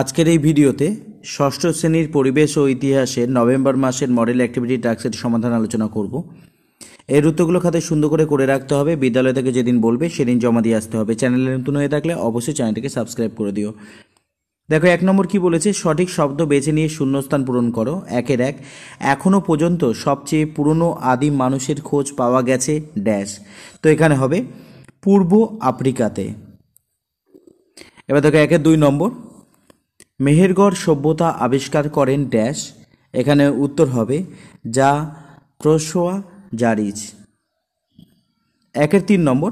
আজকের এই ভিডিওতে ষষ্ঠ শ্রেণীর পরিবেশ ও ইতিহাসের নভেম্বর মাসের মডেল অ্যাক্টিভিটি টাস্কের সমাধান আলোচনা করব এই উত্তরগুলো খাতে সুন্দর করে করে রাখতে হবে বিদ্যালয় থেকে যেদিন বলবে সেদিন জমা দিয়ে আসতে হবে চ্যানেলে নতুন হয়ে থাকলে অবশ্যই চ্যানেলটিকে সাবস্ক্রাইব করে দিও দেখো এক নম্বর কি বলেছে সঠিক শব্দ বেছে নিয়ে শূন্যস্থান পূরণ করো একের এক এখনও পর্যন্ত সবচেয়ে পুরনো আদিম মানুষের খোঁজ পাওয়া গেছে ড্যাশ তো এখানে হবে পূর্ব আফ্রিকাতে এবার দেখো একের দুই নম্বর মেহেরগড় সভ্যতা আবিষ্কার করেন ড্যাশ এখানে উত্তর হবে যা ক্রোশোয়া জারিজ একের তিন নম্বর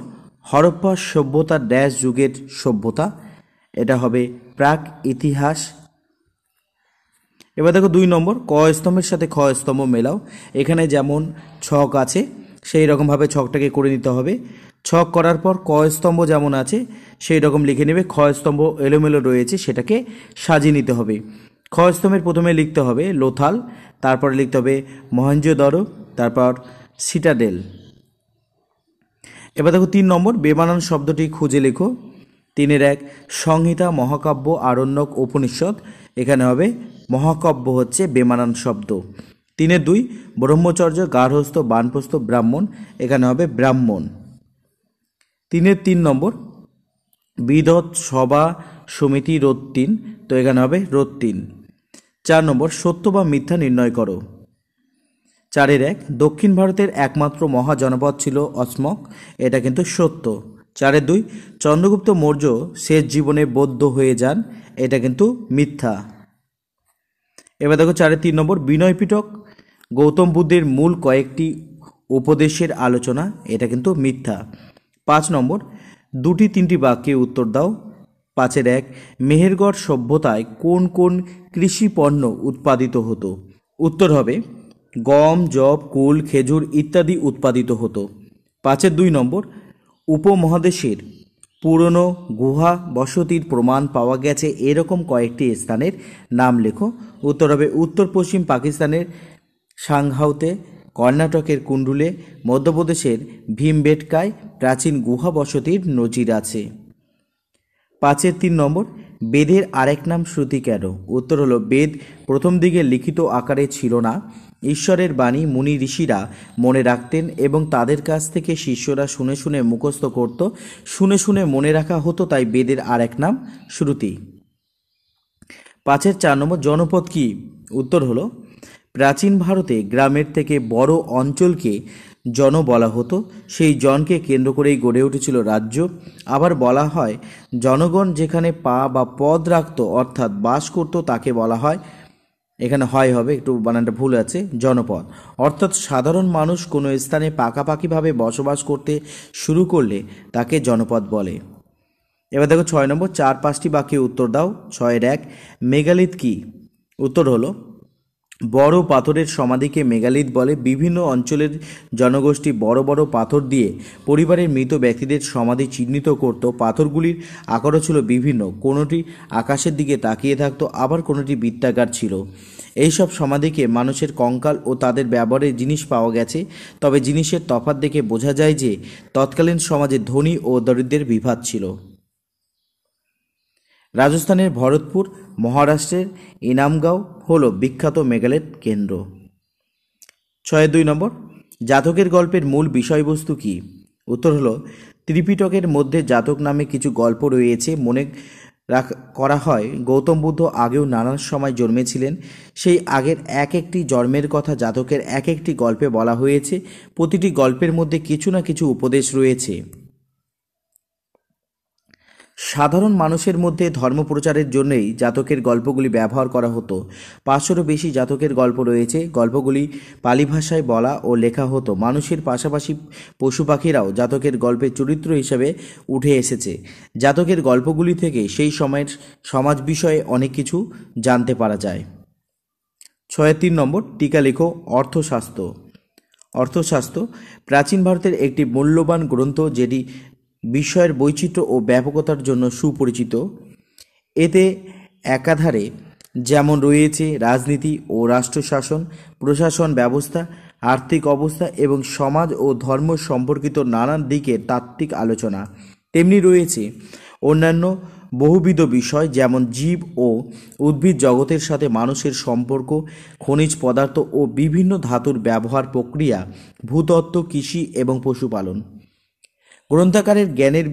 হরপ্পা সভ্যতা ড্যাশ যুগের সভ্যতা এটা হবে প্রাক ইতিহাস এবার দেখো দুই নম্বর ক স্তম্ভের সাথে খ স্তম্ভ মেলাও এখানে যেমন ছক আছে সেই রকমভাবে ছকটাকে করে নিতে হবে ছক করার পর কয়স্তম্ভ যেমন আছে সেই রকম লিখে নেবে ক্ষয়স্তম্ভ এলোমেলো রয়েছে সেটাকে সাজিয়ে নিতে হবে ক্ষয়স্তম্ভের প্রথমে লিখতে হবে লোথাল তারপরে লিখতে হবে মহেঞ্জোদড়ো তারপর সিটাডেল এবার দেখো তিন নম্বর বেমানান শব্দটি খুঁজে লেখো তিনের এক সংহিতা মহাকাব্য আরণ্যক উপনিষদ এখানে হবে মহাকাব্য হচ্ছে বেমানান শব্দ তিনের দুই ব্রহ্মচর্য গার্হস্থ বানপ্রস্থ ব্রাহ্মণ এখানে হবে ব্রাহ্মণ তিনের তিন নম্বর বিধৎ সভা সমিতি রোদ তিন তো এখানে হবে রোদ তিন চার নম্বর সত্য বা মিথ্যা নির্ণয় করো চারের এক দক্ষিণ ভারতের একমাত্র মহাজনপদ ছিল অসমক এটা কিন্তু সত্য চারের দুই চন্দ্রগুপ্ত মৌর্য শেষ জীবনে বৌদ্ধ হয়ে যান এটা কিন্তু মিথ্যা এবার দেখো চারের তিন নম্বর বিনয় পিটক গৌতম বুদ্ধের মূল কয়েকটি উপদেশের আলোচনা এটা কিন্তু মিথ্যা পাঁচ নম্বর দুটি তিনটি বাক্যে উত্তর দাও পাঁচের এক মেহেরগড় সভ্যতায় কোন কোন কৃষি পণ্য উৎপাদিত হতো উত্তর হবে গম জব কুল খেজুর ইত্যাদি উৎপাদিত হতো পাঁচের দুই নম্বর উপমহাদেশের পুরনো গুহা বসতির প্রমাণ পাওয়া গেছে এরকম কয়েকটি স্থানের নাম লেখো উত্তর হবে উত্তর পশ্চিম পাকিস্তানের সাংহাউতে কর্ণাটকের কুণ্ডুলে মধ্যপ্রদেশের ভীমবেটকায় প্রাচীন গুহা বসতির নজির আছে পাঁচের তিন নম্বর বেদের আরেক নাম শ্রুতি কেন উত্তর হলো বেদ প্রথম দিকে লিখিত আকারে ছিল না ঈশ্বরের বাণী মুনি ঋষিরা মনে রাখতেন এবং তাদের কাছ থেকে শিষ্যরা শুনে শুনে মুখস্থ করত শুনে শুনে মনে রাখা হতো তাই বেদের আরেক নাম শ্রুতি পাঁচের চার নম্বর জনপদ কি উত্তর হলো প্রাচীন ভারতে গ্রামের থেকে বড় অঞ্চলকে জন বলা হতো সেই জনকে কেন্দ্র করেই গড়ে উঠেছিল রাজ্য আবার বলা হয় জনগণ যেখানে পা বা পদ রাখত অর্থাৎ বাস করত তাকে বলা হয় এখানে হয় হবে একটু বানানটা ভুল আছে জনপদ অর্থাৎ সাধারণ মানুষ কোনো স্থানে পাকাপাকিভাবে বসবাস করতে শুরু করলে তাকে জনপদ বলে এবার দেখো ছয় নম্বর চার পাঁচটি বাক্যে উত্তর দাও ছয়ের এক মেগালিথ কি উত্তর হলো বড় পাথরের সমাধিকে মেগালিত বলে বিভিন্ন অঞ্চলের জনগোষ্ঠী বড় বড় পাথর দিয়ে পরিবারের মৃত ব্যক্তিদের সমাধি চিহ্নিত করত পাথরগুলির আকারও ছিল বিভিন্ন কোনোটি আকাশের দিকে তাকিয়ে থাকতো আবার কোনোটি বৃত্তাকার ছিল এইসব সমাধিকে মানুষের কঙ্কাল ও তাদের ব্যবহারের জিনিস পাওয়া গেছে তবে জিনিসের তফাত দেখে বোঝা যায় যে তৎকালীন সমাজে ধনী ও দরিদ্রের বিভাদ ছিল রাজস্থানের ভরতপুর মহারাষ্ট্রের ইনামগাঁও হল বিখ্যাত মেগালেট কেন্দ্র ছয় দুই নম্বর জাতকের গল্পের মূল বিষয়বস্তু কী উত্তর হলো ত্রিপিটকের মধ্যে জাতক নামে কিছু গল্প রয়েছে মনে করা হয় গৌতম বুদ্ধ আগেও নানান সময় জন্মেছিলেন সেই আগের এক একটি জন্মের কথা জাতকের এক একটি গল্পে বলা হয়েছে প্রতিটি গল্পের মধ্যে কিছু না কিছু উপদেশ রয়েছে সাধারণ মানুষের মধ্যে ধর্ম প্রচারের জন্যই জাতকের গল্পগুলি ব্যবহার করা হতো পাঁচশোরও বেশি জাতকের গল্প রয়েছে গল্পগুলি পালি ভাষায় বলা ও লেখা হতো মানুষের পাশাপাশি পশু পাখিরাও জাতকের গল্পের চরিত্র হিসেবে উঠে এসেছে জাতকের গল্পগুলি থেকে সেই সময়ের সমাজ বিষয়ে অনেক কিছু জানতে পারা যায় ছয় তিন নম্বর টিকা লেখো অর্থশাস্ত্র অর্থশাস্ত্র প্রাচীন ভারতের একটি মূল্যবান গ্রন্থ যেটি বিষয়ের বৈচিত্র্য ও ব্যাপকতার জন্য সুপরিচিত এতে একাধারে যেমন রয়েছে রাজনীতি ও রাষ্ট্রশাসন প্রশাসন ব্যবস্থা আর্থিক অবস্থা এবং সমাজ ও ধর্ম সম্পর্কিত নানান দিকের তাত্ত্বিক আলোচনা তেমনি রয়েছে অন্যান্য বহুবিধ বিষয় যেমন জীব ও উদ্ভিদ জগতের সাথে মানুষের সম্পর্ক খনিজ পদার্থ ও বিভিন্ন ধাতুর ব্যবহার প্রক্রিয়া ভূতত্ত্ব কৃষি এবং পশুপালন গ্রন্থাকারের জ্ঞানের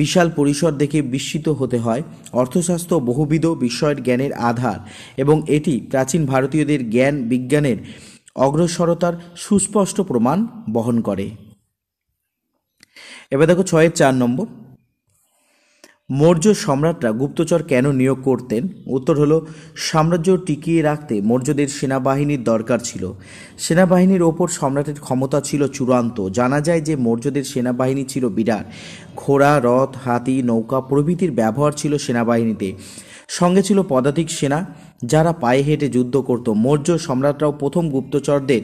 বিশাল পরিসর দেখে বিস্মিত হতে হয় অর্থশাস্ত্র বহুবিধ বিষয়ের জ্ঞানের আধার এবং এটি প্রাচীন ভারতীয়দের জ্ঞান বিজ্ঞানের অগ্রসরতার সুস্পষ্ট প্রমাণ বহন করে এবার দেখো ছয়ের চার নম্বর মৌর্য সম্রাটরা গুপ্তচর কেন নিয়োগ করতেন উত্তর হলো সাম্রাজ্য টিকিয়ে রাখতে মৌর্যদের সেনাবাহিনীর দরকার ছিল সেনাবাহিনীর ওপর সম্রাটের ক্ষমতা ছিল চূড়ান্ত জানা যায় যে মৌর্যদের সেনাবাহিনী ছিল বিরাট ঘোড়া রথ হাতি নৌকা প্রভৃতির ব্যবহার ছিল সেনাবাহিনীতে সঙ্গে ছিল পদাতিক সেনা যারা পায়ে হেঁটে যুদ্ধ করত মৌর্য সম্রাটরাও প্রথম গুপ্তচরদের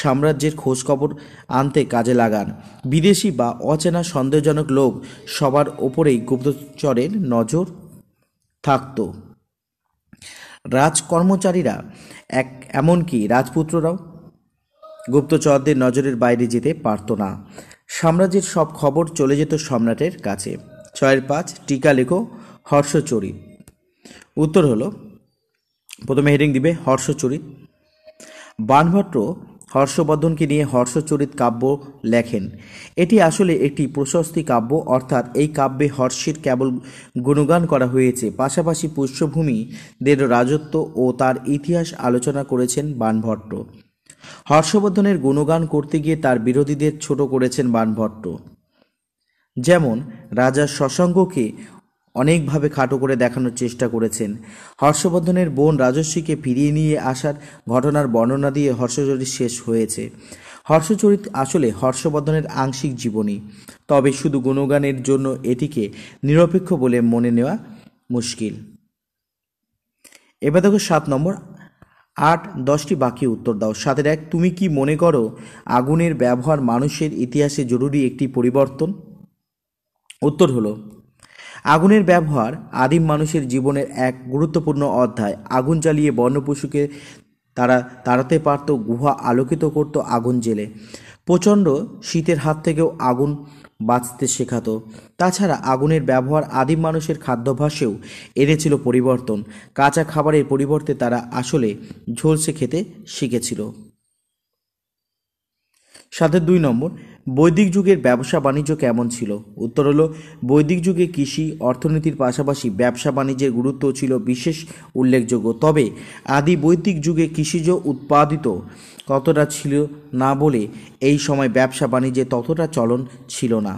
সাম্রাজ্যের খোঁজখবর আনতে কাজে লাগান বিদেশি বা অচেনা সন্দেহজনক লোক সবার ওপরেই গুপ্তচরের নজর থাকত রাজকর্মচারীরা এক এমনকি রাজপুত্ররাও গুপ্তচরদের নজরের বাইরে যেতে পারত না সাম্রাজ্যের সব খবর চলে যেত সম্রাটের কাছে ছয়ের পাঁচ টিকা লেখো হর্ষচরিত উত্তর হলো প্রথমে হেডিং দিবে হর্ষচরিত বাণভট্ট হর্ষবর্ধনকে নিয়ে হর্ষচরিত কাব্য লেখেন এটি আসলে একটি প্রশস্তি কাব্য অর্থাৎ এই কাব্যে হর্ষের কেবল গুণগান করা হয়েছে পাশাপাশি পুষ্যভূমিদের রাজত্ব ও তার ইতিহাস আলোচনা করেছেন বাণভট্ট হর্ষবর্ধনের গুণগান করতে গিয়ে তার বিরোধীদের ছোট করেছেন বাণভট্ট যেমন রাজা শশঙ্ককে অনেকভাবে খাটো করে দেখানোর চেষ্টা করেছেন হর্ষবর্ধনের বোন রাজস্বীকে ফিরিয়ে নিয়ে আসার ঘটনার বর্ণনা দিয়ে হর্ষচরিত শেষ হয়েছে হর্ষচরিত আসলে হর্ষবর্ধনের আংশিক জীবনী তবে শুধু গুণগানের জন্য এটিকে নিরপেক্ষ বলে মনে নেওয়া মুশকিল এবার দেখো সাত নম্বর আট দশটি বাকি উত্তর দাও সাথে এক তুমি কি মনে করো আগুনের ব্যবহার মানুষের ইতিহাসে জরুরি একটি পরিবর্তন উত্তর হলো আগুনের ব্যবহার আদিম মানুষের জীবনের এক গুরুত্বপূর্ণ অধ্যায় আগুন জ্বালিয়ে বন্যপশুকে তারা তাড়াতে পারত গুহা আলোকিত করত আগুন জেলে প্রচণ্ড শীতের হাত থেকেও আগুন বাঁচতে শেখাতো তাছাড়া আগুনের ব্যবহার আদিম মানুষের খাদ্যাভ্যাসেও এনেছিল পরিবর্তন কাঁচা খাবারের পরিবর্তে তারা আসলে ঝলসে খেতে শিখেছিল সাথে দুই নম্বর বৈদিক যুগের ব্যবসা বাণিজ্য কেমন ছিল উত্তর হলো বৈদিক যুগে কৃষি অর্থনীতির পাশাপাশি ব্যবসা বাণিজ্যের গুরুত্ব ছিল বিশেষ উল্লেখযোগ্য তবে আদি বৈদিক যুগে কৃষিজ উৎপাদিত কতটা ছিল না বলে এই সময় ব্যবসা বাণিজ্যে ততটা চলন ছিল না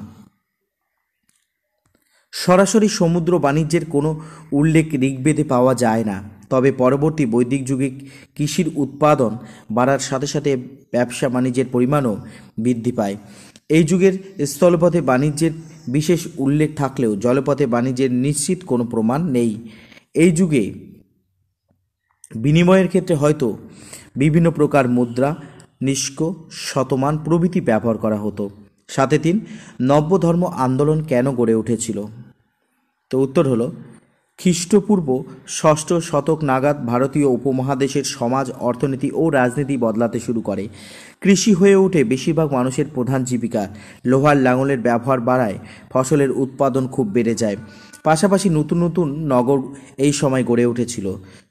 সরাসরি সমুদ্র বাণিজ্যের কোনো উল্লেখ ঋগ্বেদে পাওয়া যায় না তবে পরবর্তী বৈদিক যুগে কৃষির উৎপাদন বাড়ার সাথে সাথে ব্যবসা বাণিজ্যের পরিমাণও বৃদ্ধি পায় এই যুগের স্থলপথে বাণিজ্যের বিশেষ উল্লেখ থাকলেও জলপথে বাণিজ্যের নিশ্চিত কোনো প্রমাণ নেই এই যুগে বিনিময়ের ক্ষেত্রে হয়তো বিভিন্ন প্রকার মুদ্রা নিষ্ক শতমান প্রভৃতি ব্যবহার করা হতো সাথে তিন নব্য ধর্ম আন্দোলন কেন গড়ে উঠেছিল তো উত্তর হলো খ্রিস্টপূর্ব ষষ্ঠ শতক নাগাদ ভারতীয় উপমহাদেশের সমাজ অর্থনীতি ও রাজনীতি বদলাতে শুরু করে কৃষি হয়ে ওঠে বেশিরভাগ মানুষের প্রধান জীবিকা লোহার লাঙলের ব্যবহার বাড়ায় ফসলের উৎপাদন খুব বেড়ে যায় পাশাপাশি নতুন নতুন নগর এই সময় গড়ে উঠেছিল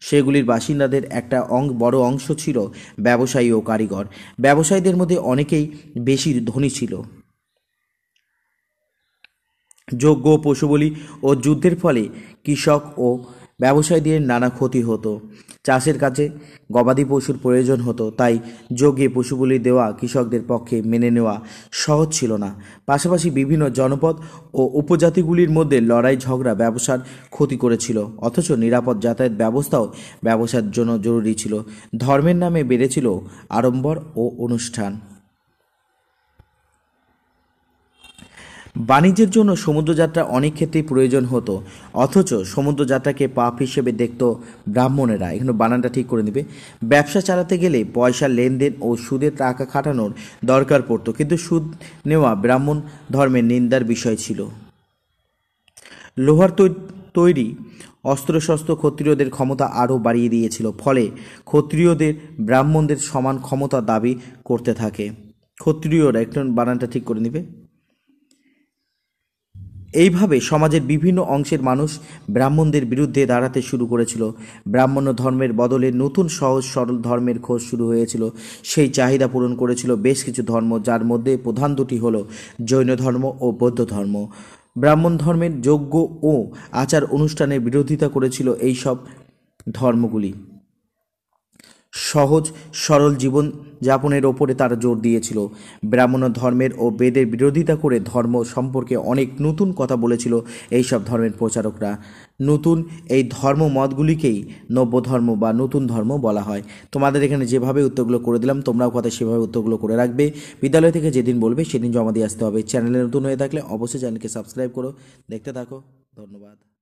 সেগুলির বাসিন্দাদের একটা অং বড় অংশ ছিল ব্যবসায়ী ও কারিগর ব্যবসায়ীদের মধ্যে অনেকেই বেশি ধনী ছিল যোগ্য পশুবলি ও যুদ্ধের ফলে কৃষক ও ব্যবসায়ীদের নানা ক্ষতি হতো চাষের কাছে গবাদি পশুর প্রয়োজন হতো তাই যোগ্যে পশুগুলি দেওয়া কৃষকদের পক্ষে মেনে নেওয়া সহজ ছিল না পাশাপাশি বিভিন্ন জনপদ ও উপজাতিগুলির মধ্যে লড়াই ঝগড়া ব্যবসার ক্ষতি করেছিল অথচ নিরাপদ যাতায়াত ব্যবস্থাও ব্যবসার জন্য জরুরি ছিল ধর্মের নামে বেড়েছিল আড়ম্বর ও অনুষ্ঠান বাণিজ্যের জন্য সমুদ্রযাত্রা অনেক ক্ষেত্রেই প্রয়োজন হতো অথচ সমুদ্রযাত্রাকে পাপ হিসেবে দেখত ব্রাহ্মণেরা এখানে বানানটা ঠিক করে নেবে ব্যবসা চালাতে গেলে পয়সা লেনদেন ও সুদে টাকা খাটানোর দরকার পড়তো কিন্তু সুদ নেওয়া ব্রাহ্মণ ধর্মের নিন্দার বিষয় ছিল লোহার তৈরি অস্ত্রশস্ত্র ক্ষত্রিয়দের ক্ষমতা আরও বাড়িয়ে দিয়েছিল ফলে ক্ষত্রিয়দের ব্রাহ্মণদের সমান ক্ষমতা দাবি করতে থাকে ক্ষত্রিয়রা একটু বানানটা ঠিক করে নেবে এইভাবে সমাজের বিভিন্ন অংশের মানুষ ব্রাহ্মণদের বিরুদ্ধে দাঁড়াতে শুরু করেছিল ব্রাহ্মণ্য ধর্মের বদলে নতুন সহজ সরল ধর্মের খোঁজ শুরু হয়েছিল সেই চাহিদা পূরণ করেছিল বেশ কিছু ধর্ম যার মধ্যে প্রধান দুটি হল জৈন ধর্ম ও বৌদ্ধ ধর্ম ব্রাহ্মণ ধর্মের যোগ্য ও আচার অনুষ্ঠানের বিরোধিতা করেছিল এইসব ধর্মগুলি সহজ সরল জীবন যাপনের ওপরে তারা জোর দিয়েছিল ব্রাহ্মণ ধর্মের ও বেদের বিরোধিতা করে ধর্ম সম্পর্কে অনেক নতুন কথা বলেছিল এই সব ধর্মের প্রচারকরা নতুন এই ধর্ম মতগুলিকেই নব্য ধর্ম বা নতুন ধর্ম বলা হয় তোমাদের এখানে যেভাবে উত্তরগুলো করে দিলাম তোমরাও কথা সেভাবে উত্তরগুলো করে রাখবে বিদ্যালয় থেকে যেদিন বলবে সেদিন জমা দিয়ে আসতে হবে চ্যানেলে নতুন হয়ে থাকলে অবশ্যই চ্যানেলকে সাবস্ক্রাইব করো দেখতে থাকো ধন্যবাদ